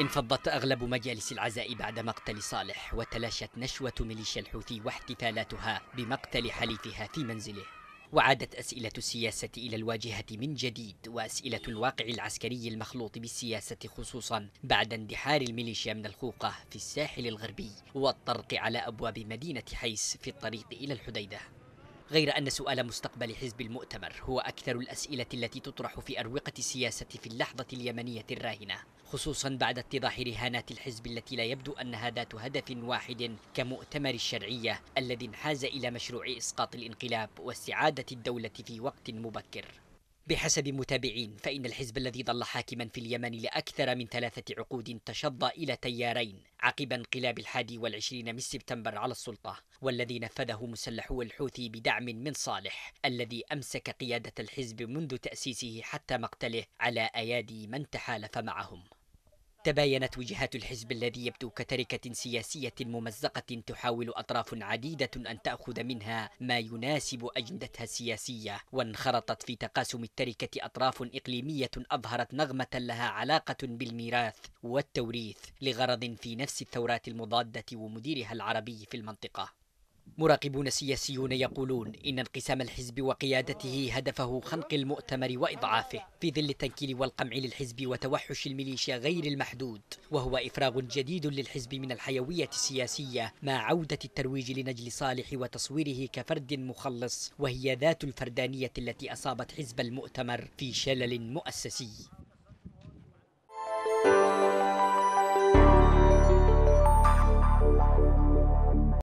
انفضت أغلب مجالس العزاء بعد مقتل صالح وتلاشت نشوة ميليشيا الحوثي واحتفالاتها بمقتل حليفها في منزله وعادت أسئلة السياسة إلى الواجهة من جديد وأسئلة الواقع العسكري المخلوط بالسياسة خصوصا بعد اندحار الميليشيا من الخوقة في الساحل الغربي والطرق على أبواب مدينة حيس في الطريق إلى الحديدة غير أن سؤال مستقبل حزب المؤتمر هو أكثر الأسئلة التي تطرح في أروقة السياسة في اللحظة اليمنية الراهنة خصوصا بعد اتضاح رهانات الحزب التي لا يبدو أنها ذات هدف واحد كمؤتمر الشرعية الذي انحاز إلى مشروع إسقاط الانقلاب واستعادة الدولة في وقت مبكر بحسب متابعين فإن الحزب الذي ظل حاكما في اليمن لأكثر من ثلاثة عقود تشظى إلى تيارين عقب انقلاب الحادي والعشرين من سبتمبر على السلطة والذي نفذه مسلحو الحوثي بدعم من صالح الذي أمسك قيادة الحزب منذ تأسيسه حتى مقتله على أيادي من تحالف معهم تباينت وجهات الحزب الذي يبدو كتركة سياسية ممزقة تحاول أطراف عديدة أن تأخذ منها ما يناسب أجندتها السياسية وانخرطت في تقاسم التركة أطراف إقليمية أظهرت نغمة لها علاقة بالميراث والتوريث لغرض في نفس الثورات المضادة ومديرها العربي في المنطقة مراقبون سياسيون يقولون إن انقسام الحزب وقيادته هدفه خنق المؤتمر وإضعافه في ظل التنكيل والقمع للحزب وتوحش الميليشيا غير المحدود وهو إفراغ جديد للحزب من الحيوية السياسية مع عودة الترويج لنجل صالح وتصويره كفرد مخلص وهي ذات الفردانية التي أصابت حزب المؤتمر في شلل مؤسسي